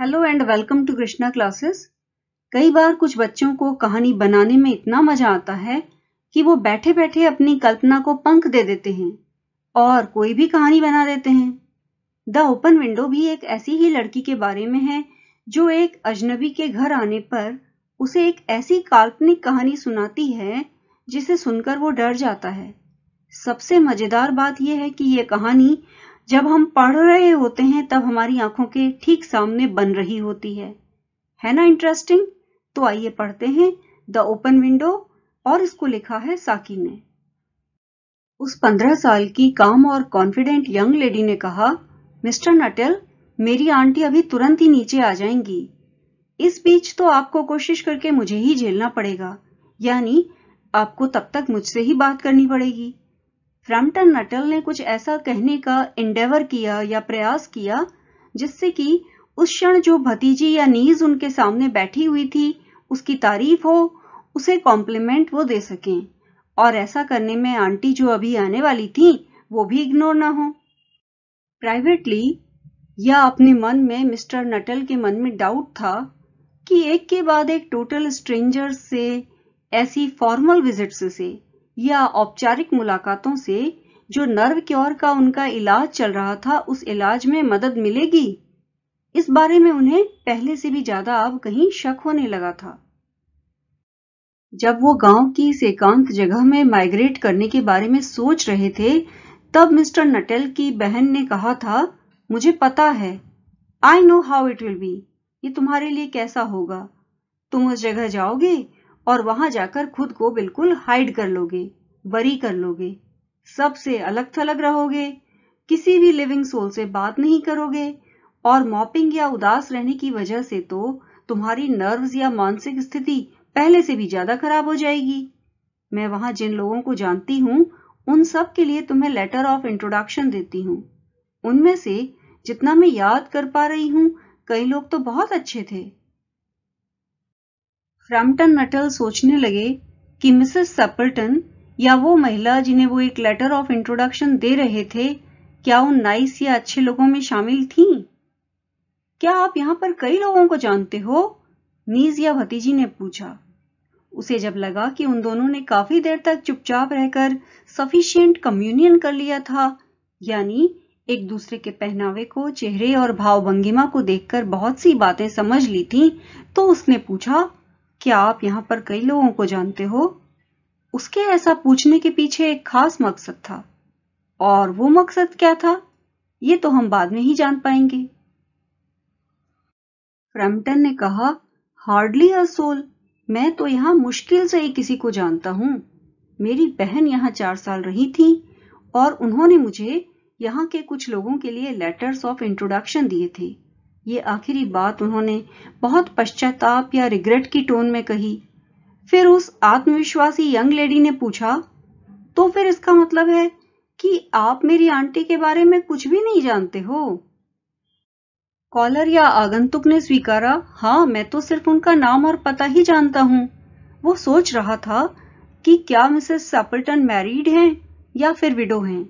Hello and welcome to Krishna classes कई बार कुछ बच्चों को कहानी बनाने में इतना मजा आता है कि वो बैठे बैठे अपनी कल्पना को पंख दे देते हैं और कोई भी कहानी बना देते हैं द ओपन विंडो भी एक ऐसी ही लड़की के बारे में है जो एक अजनबी के घर आने पर उसे एक ऐसी काल्पनिक कहानी सुनाती है जिसे सुनकर वो डर जाता है सबसे मजेदार बात यह है कि यह कहानी जब हम पढ़ रहे होते हैं तब हमारी आंखों के ठीक सामने बन रही होती है है ना इंटरेस्टिंग तो आइए पढ़ते हैं द ओपन विंडो और इसको लिखा है साकी ने उस पंद्रह साल की काम और कॉन्फिडेंट यंग लेडी ने कहा मिस्टर नटल मेरी आंटी अभी तुरंत ही नीचे आ जाएंगी इस बीच तो आपको कोशिश करके मुझे ही झेलना पड़ेगा यानी आपको तब तक मुझसे ही बात करनी पड़ेगी फ्रैम्पटन नटल ने कुछ ऐसा कहने का इंडेवर किया या प्रयास किया जिससे कि उस क्षण जो भतीजी या नीज उनके सामने बैठी हुई थी उसकी तारीफ हो उसे कॉम्प्लीमेंट वो दे सकें और ऐसा करने में आंटी जो अभी आने वाली थी वो भी इग्नोर ना हो प्राइवेटली या अपने मन में मिस्टर नटल के मन में डाउट था कि एक के बाद एक टोटल स्ट्रेंजर से ऐसी फॉर्मल विजिट्स से या औपचारिक मुलाकातों से जो नर्व क्योर का उनका इलाज चल रहा था उस इलाज में मदद मिलेगी इस बारे में उन्हें पहले से भी ज्यादा अब कहीं शक होने लगा था जब वो गांव की इस एकांत जगह में माइग्रेट करने के बारे में सोच रहे थे तब मिस्टर नटेल की बहन ने कहा था मुझे पता है I know how it will be ये तुम्हारे लिए कैसा होगा तुम उस जगह जाओगे और वहां जाकर खुद को बिल्कुल हाइड कर लोगे बरी कर लोगे सबसे अलग थलग रहोगे किसी भी लिविंग सोल से बात नहीं करोगे और मॉपिंग या उदास रहने की वजह से तो तुम्हारी नर्व्स या मानसिक स्थिति पहले से भी ज्यादा खराब हो जाएगी मैं वहां जिन लोगों को जानती हूं उन सब के लिए तुम्हें लेटर ऑफ इंट्रोडक्शन देती हूँ उनमें से जितना मैं याद कर पा रही हूँ कई लोग तो बहुत अच्छे थे रैम्पटन नटल सोचने लगे कि मिसेस सेपल्टन या वो महिला जिन्हें वो एक लेटर ऑफ इंट्रोडक्शन दे रहे थे क्या वो नाइस या अच्छे लोगों में शामिल थीं? क्या आप यहां पर कई लोगों को जानते हो नीज या भतीजी ने पूछा उसे जब लगा कि उन दोनों ने काफी देर तक चुपचाप रहकर सफिशियंट कम्युनियन कर लिया था यानी एक दूसरे के पहनावे को चेहरे और भाव भंगिमा को देखकर बहुत सी बातें समझ ली थीं, तो उसने पूछा क्या आप यहां पर कई लोगों को जानते हो उसके ऐसा पूछने के पीछे एक खास मकसद था और वो मकसद क्या था ये तो हम बाद में ही जान पाएंगे फ्रैमटन ने कहा हार्डली असोल मैं तो यहां मुश्किल से ही किसी को जानता हूं मेरी बहन यहां चार साल रही थी और उन्होंने मुझे यहां के कुछ लोगों के लिए लेटर्स ऑफ इंट्रोडक्शन दिए थे ये आखिरी बात उन्होंने बहुत पश्चाताप या रिग्रेट की टोन में कही फिर उस आत्मविश्वासी यंग लेडी ने पूछा तो फिर इसका मतलब है कि आप मेरी आंटी के बारे में कुछ भी नहीं जानते हो कॉलर या आगंतुक ने स्वीकारा हाँ मैं तो सिर्फ उनका नाम और पता ही जानता हूँ वो सोच रहा था कि क्या मिसेस सैपल्टन मैरिड हैं या फिर विडो हैं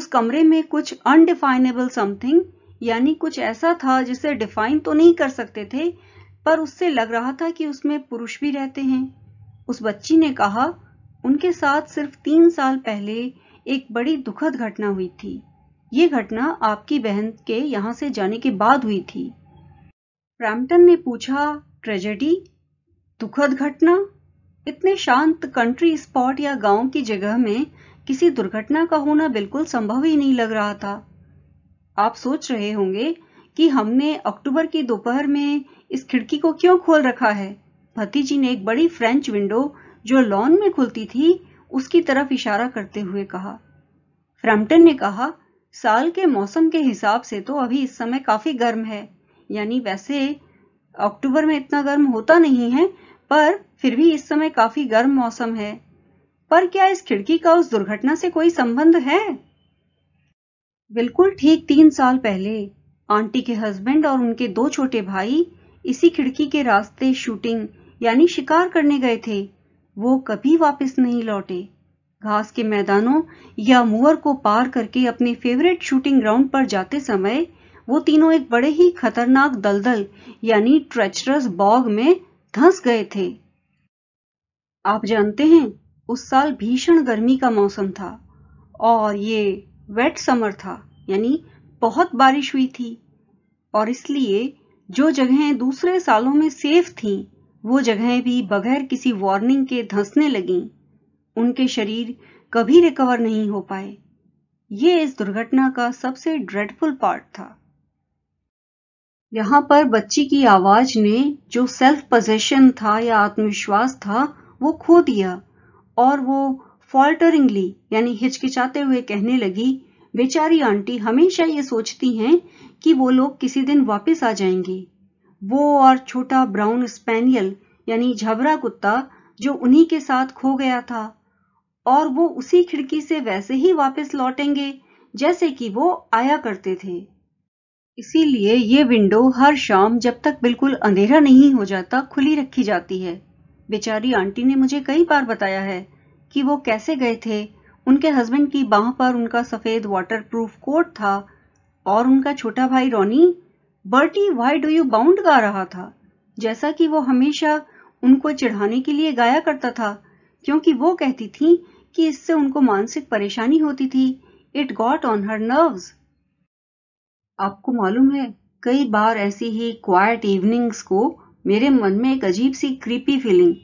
उस कमरे में कुछ अनडिफाइनेबल समथिंग यानी कुछ ऐसा था जिसे डिफाइन तो नहीं कर सकते थे पर उससे लग रहा था कि उसमें पुरुष भी रहते हैं उस बच्ची ने कहा उनके साथ सिर्फ तीन साल पहले एक बड़ी दुखद घटना हुई थी ये घटना आपकी बहन के यहां से जाने के बाद हुई थी प्रैम्पटन ने पूछा ट्रेजेडी दुखद घटना इतने शांत कंट्री स्पॉट या गांव की जगह में किसी दुर्घटना का होना बिल्कुल संभव ही नहीं लग रहा था आप सोच रहे होंगे कि हमने अक्टूबर की दोपहर में इस खिड़की को क्यों खोल रखा है भतीजी ने एक बड़ी फ्रेंच विंडो जो लॉन में खुलती थी उसकी तरफ इशारा करते हुए कहा फ्रैम्पटन ने कहा साल के मौसम के हिसाब से तो अभी इस समय काफी गर्म है यानी वैसे अक्टूबर में इतना गर्म होता नहीं है पर फिर भी इस समय काफी गर्म मौसम है पर क्या इस खिड़की का उस दुर्घटना से कोई संबंध है बिल्कुल ठीक तीन साल पहले आंटी के हस्बैंड और उनके दो छोटे भाई इसी खिड़की के रास्ते शूटिंग यानी शिकार करने गए थे वो कभी वापस नहीं लौटे घास के मैदानों या मुअर को पार करके अपने फेवरेट शूटिंग ग्राउंड पर जाते समय वो तीनों एक बड़े ही खतरनाक दलदल यानी ट्रेचरस बॉग में धंस गए थे आप जानते हैं उस साल भीषण गर्मी का मौसम था और ये वेट समर था यानी बहुत बारिश हुई थी और इसलिए जो जगहें दूसरे सालों में सेफ थीं वो जगहें भी बगैर किसी वार्निंग के धंसने लगीं उनके शरीर कभी रिकवर नहीं हो पाए ये इस दुर्घटना का सबसे ड्रेडफुल पार्ट था यहां पर बच्ची की आवाज ने जो सेल्फ पोजेशन था या आत्मविश्वास था वो खो दिया और वो फॉल्टरिंगली यानी हिचकिचाते हुए कहने लगी बेचारी आंटी हमेशा ये सोचती हैं कि वो लोग किसी दिन वापस आ जाएंगे वो और छोटा ब्राउन स्पेनियल यानी झबरा कुत्ता जो उन्हीं के साथ खो गया था और वो उसी खिड़की से वैसे ही वापस लौटेंगे जैसे कि वो आया करते थे इसीलिए ये विंडो हर शाम जब तक बिल्कुल अंधेरा नहीं हो जाता खुली रखी जाती है बेचारी आंटी ने मुझे कई बार बताया है कि वो कैसे गए थे उनके हस्बैंड की बाह पर उनका सफ़ेद वाटरप्रूफ कोट था और उनका छोटा भाई Ronnie Bertie why do you bound गा रहा था जैसा कि वो हमेशा उनको चिढ़ाने के लिए गाया करता था क्योंकि वो कहती थी कि इससे उनको मानसिक परेशानी होती थी it got on her nerves आपको मालूम है कई बार ऐसी ही क्वाइट इवनिंग्स को मेरे मन में एक अजीब सी क्रीपी फीलिंग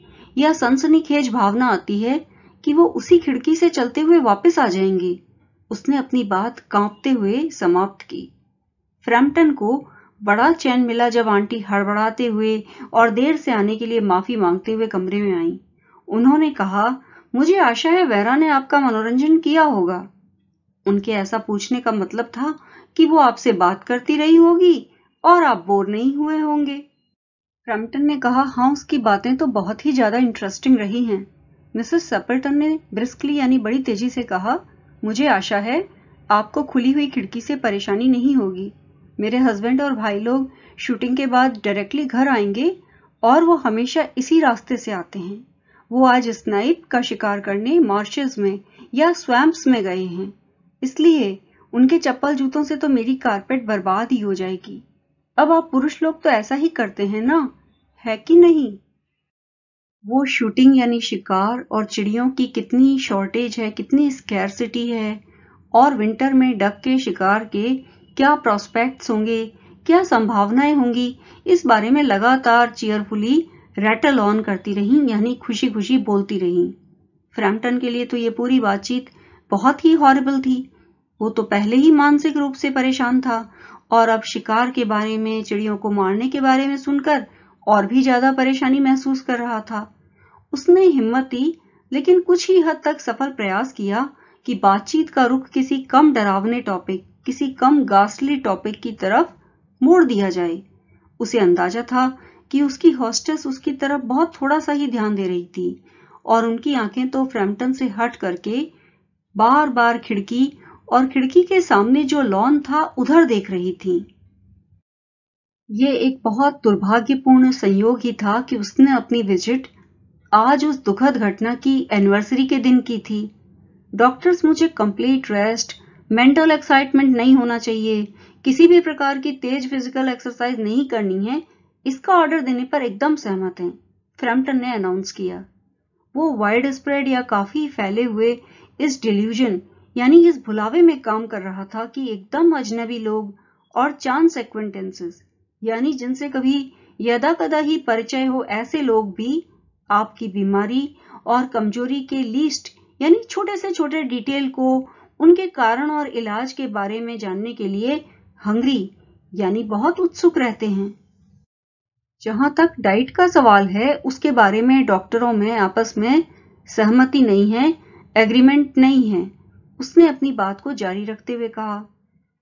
या सनसनीखेज भावना आती है कि वो उसी खिड़की से चलते हुए वापस आ जाएंगे उसने अपनी बात कांपते हुए समाप्त की फ्रैम्पटन को बड़ा चैन मिला जब आंटी हड़बड़ाते हुए और देर से आने के लिए माफी मांगते हुए कमरे में आई उन्होंने कहा मुझे आशा है वैरा ने आपका मनोरंजन किया होगा उनके ऐसा पूछने का मतलब था कि वो आपसे बात करती रही होगी और आप बोर नहीं हुए होंगे क्रम्पटन ने कहा हाँ उसकी बातें तो बहुत ही ज्यादा इंटरेस्टिंग रही हैं मिसेस सपर्टन ने ब्रिस्कली यानी बड़ी तेजी से कहा मुझे आशा है आपको खुली हुई खिड़की से परेशानी नहीं होगी मेरे हस्बैंड और भाई लोग शूटिंग के बाद डायरेक्टली घर आएंगे और वो हमेशा इसी रास्ते से आते हैं वो आज स्नाइप का शिकार करने मार्शेज में या स्वैम्प्स में गए हैं इसलिए उनके चप्पल जूतों से तो मेरी कारपेट बर्बाद ही हो जाएगी अब आप पुरुष लोग तो ऐसा ही करते हैं ना है कि नहीं वो शूटिंग यानी शिकार और चिड़ियों की कितनी शॉर्टेज है कितनी स्कैरसिटी है और विंटर में डक के शिकार के क्या प्रॉस्पेक्ट्स होंगे क्या संभावनाएं होंगी इस बारे में लगातार चेयरफुली रैटल ऑन करती रहीं यानी खुशी खुशी बोलती रहीं फ्रैम्पटन के लिए तो ये पूरी बातचीत बहुत ही हॉरेबल थी वो तो पहले ही मानसिक रूप से परेशान था और अब शिकार के बारे में चिड़ियों को मारने के बारे में सुनकर और भी ज्यादा परेशानी महसूस कर रहा था उसने हिम्मत दी लेकिन कुछ ही हद तक सफल प्रयास किया कि बातचीत का रुख किसी कम डरावने टॉपिक किसी कम गास्टली टॉपिक की तरफ मोड़ दिया जाए उसे अंदाजा था कि उसकी हॉस्टेस उसकी तरफ बहुत थोड़ा सा ही ध्यान दे रही थी और उनकी आंखें तो फ्रैम्पटन से हट करके बार बार खिड़की और खिड़की के सामने जो लॉन था उधर देख रही थीं। ये एक बहुत दुर्भाग्यपूर्ण संयोग ही था कि उसने अपनी विजिट आज उस दुखद घटना की एनिवर्सरी के दिन की थी डॉक्टर्स मुझे कंप्लीट रेस्ट मेंटल एक्साइटमेंट नहीं होना चाहिए किसी भी प्रकार की तेज फिजिकल एक्सरसाइज नहीं करनी है इसका ऑर्डर देने पर एकदम सहमत हैं फ्रैम्पटन ने अनाउंस किया वो वाइड स्प्रेड या काफी फैले हुए इस डिल्यूजन यानी इस भुलावे में काम कर रहा था कि एकदम अजनबी लोग और चांस एक्वेंटेंसेस यानी जिनसे कभी यदा कदा ही परिचय हो ऐसे लोग भी आपकी बीमारी और कमजोरी के लिस्ट यानी छोटे से छोटे डिटेल को उनके कारण और इलाज के बारे में जानने के लिए हंग्री यानी बहुत उत्सुक रहते हैं जहां तक डाइट का सवाल है उसके बारे में डॉक्टरों में आपस में सहमति नहीं है एग्रीमेंट नहीं है उसने अपनी बात को जारी रखते हुए कहा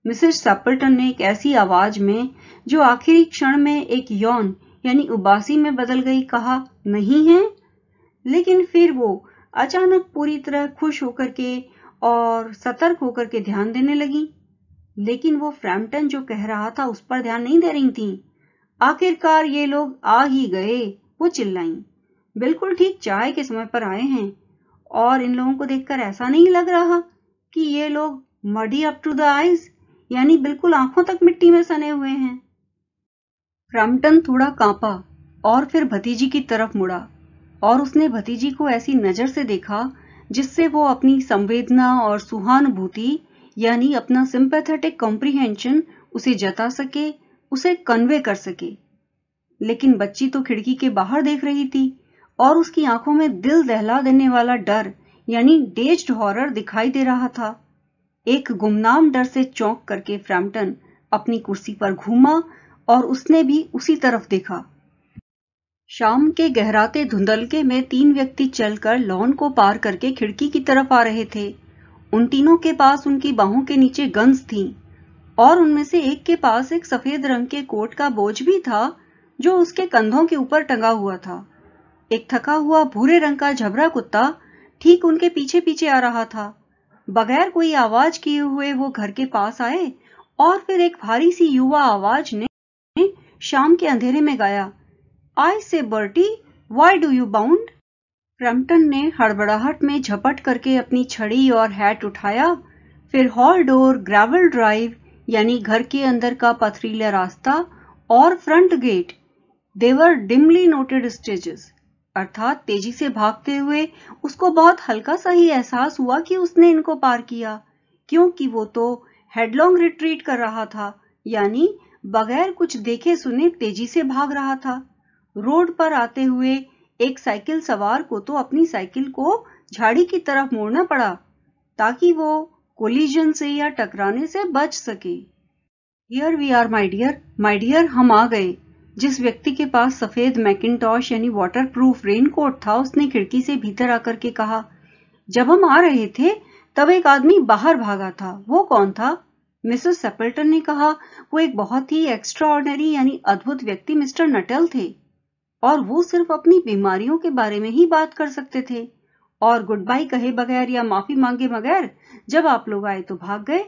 मिसेस सैपल्टन ने एक ऐसी आवाज में जो आखिरी क्षण में एक यौन यानी उबासी में बदल गई कहा नहीं है लेकिन फिर वो अचानक पूरी तरह खुश होकर के और सतर्क होकर के ध्यान देने लगी लेकिन वो फ्रैम्पटन जो कह रहा था उस पर ध्यान नहीं दे रही थी आखिरकार ये लोग आ ही गए वो चिल्लाई बिल्कुल ठीक चाय के समय पर आए हैं और इन लोगों को देखकर ऐसा नहीं लग रहा कि ये लोग muddy up to the eyes यानी बिल्कुल आंखों तक मिट्टी में सने हुए हैं रामटन थोड़ा कांपा और फिर भतीजी की तरफ मुड़ा और उसने भतीजी को ऐसी नजर से देखा जिससे वो अपनी संवेदना और सुहानुभूति यानी अपना सिंपैथेटिक कॉम्प्रिहेंशन उसे जता सके उसे कन्वे कर सके लेकिन बच्ची तो खिड़की के बाहर देख रही थी और उसकी आंखों में दिल दहला देने वाला डर यानी डेज्ड हॉरर दिखाई दे रहा था एक गुमनाम डर से चौंक करके फ्रैम्पटन अपनी कुर्सी पर घूमा और उसने भी उसी तरफ देखा शाम के गहराते धुंधलके में तीन व्यक्ति चलकर लॉन को पार करके खिड़की की तरफ आ रहे थे उन तीनों के पास उनकी बाहों के नीचे गन्स थी और उनमें से एक के पास एक सफेद रंग के कोट का बोझ भी था जो उसके कंधों के ऊपर टंगा हुआ था एक थका हुआ भूरे रंग का झबरा कुत्ता ठीक उनके पीछे पीछे आ रहा था बगैर कोई आवाज किए हुए वो घर के पास आए और फिर एक भारी सी युवा आवाज ने शाम के अंधेरे में गाया I say Bertie why do you bound Crompton ने हड़बड़ाहट में झपट करके अपनी छड़ी और हैट उठाया फिर हॉल डोर ग्रेवल ड्राइव यानी घर के अंदर का पथरीला रास्ता और front gate they were dimly noted stages अर्थात तेजी से भागते हुए उसको बहुत हल्का सा ही एहसास हुआ कि उसने इनको पार किया क्योंकि वो तो हेडलॉन्ग रिट्रीट कर रहा था यानी बगैर कुछ देखे सुने तेजी से भाग रहा था रोड पर आते हुए एक साइकिल सवार को तो अपनी साइकिल को झाड़ी की तरफ मोड़ना पड़ा ताकि वो कोलिजन से या टकराने से बच सके here we are my dear my dear हम आ गए जिस व्यक्ति के पास सफेद मैकिनटॉश यानी वाटरप्रूफ रेनकोट था उसने खिड़की से भीतर आकर के कहा जब हम आ रहे थे तब एक आदमी बाहर भागा था वो कौन था मिसेस सेपल्टन ने कहा वो एक बहुत ही एक्स्ट्रा यानी अद्भुत व्यक्ति मिस्टर नटल थे और वो सिर्फ अपनी बीमारियों के बारे में ही बात कर सकते थे और गुड बाय कहे बगैर या माफी मांगे बगैर जब आप लोग आए तो भाग गए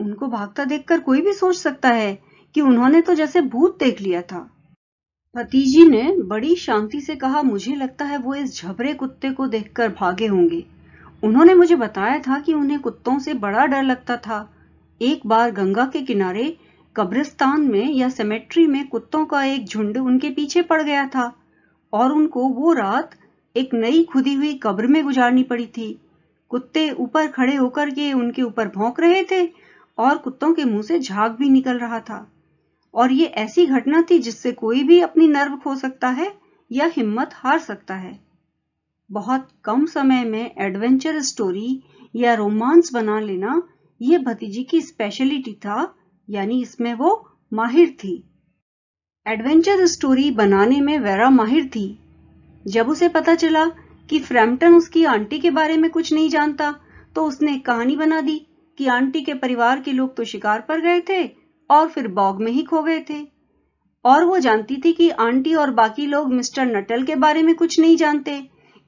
उनको भागता देखकर कोई भी सोच सकता है कि उन्होंने तो जैसे भूत देख लिया था भतीजी ने बड़ी शांति से कहा मुझे लगता है वो इस झबरे कुत्ते को देखकर भागे होंगे उन्होंने मुझे बताया था कि उन्हें कुत्तों से बड़ा डर लगता था एक बार गंगा के किनारे कब्रिस्तान में या सेमेट्री में कुत्तों का एक झुंड उनके पीछे पड़ गया था और उनको वो रात एक नई खुदी हुई कब्र में गुजारनी पड़ी थी कुत्ते ऊपर खड़े होकर के उनके ऊपर भौंक रहे थे और कुत्तों के मुंह से झाग भी निकल रहा था और ये ऐसी घटना थी जिससे कोई भी अपनी नर्व खो सकता है या हिम्मत हार सकता है बहुत कम समय में एडवेंचर स्टोरी या रोमांस बना लेना यह भतीजी की स्पेशलिटी था यानी इसमें वो माहिर थी एडवेंचर स्टोरी बनाने में वेरा माहिर थी जब उसे पता चला कि फ्रैम्पटन उसकी आंटी के बारे में कुछ नहीं जानता तो उसने कहानी बना दी कि आंटी के परिवार के लोग तो शिकार पर गए थे और फिर बॉग में ही खो गए थे और वो जानती थी कि आंटी और बाकी लोग मिस्टर नटल के बारे में कुछ नहीं जानते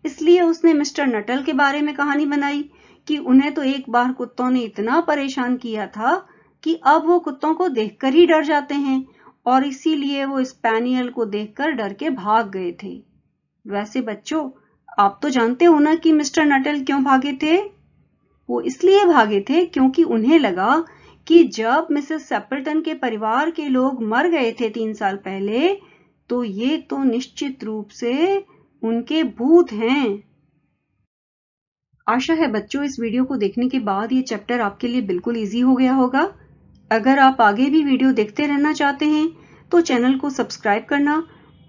इसलिए उसने मिस्टर नटल के बारे में कहानी बनाई कि उन्हें तो एक बार कुत्तों ने इतना परेशान किया था कि अब वो कुत्तों को देखकर ही डर जाते हैं और इसीलिए वो स्पैनियल को देखकर डर के भाग गए थे वैसे बच्चों आप तो जानते हो ना कि मिस्टर नटल क्यों भागे थे वो इसलिए भागे थे क्योंकि उन्हें लगा कि जब मिसेस सेपल्टन के परिवार के लोग मर गए थे तीन साल पहले तो ये तो निश्चित रूप से उनके भूत हैं आशा है बच्चों इस वीडियो को देखने के बाद ये चैप्टर आपके लिए बिल्कुल इजी हो गया होगा अगर आप आगे भी वीडियो देखते रहना चाहते हैं तो चैनल को सब्सक्राइब करना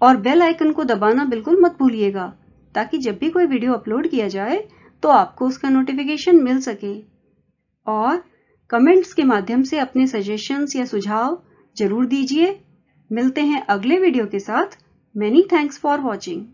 और बेल आइकन को दबाना बिल्कुल मत भूलिएगा ताकि जब भी कोई वीडियो अपलोड किया जाए तो आपको उसका नोटिफिकेशन मिल सके और कमेंट्स के माध्यम से अपने सजेशंस या सुझाव जरूर दीजिए मिलते हैं अगले वीडियो के साथ मैनी थैंक्स फॉर वॉचिंग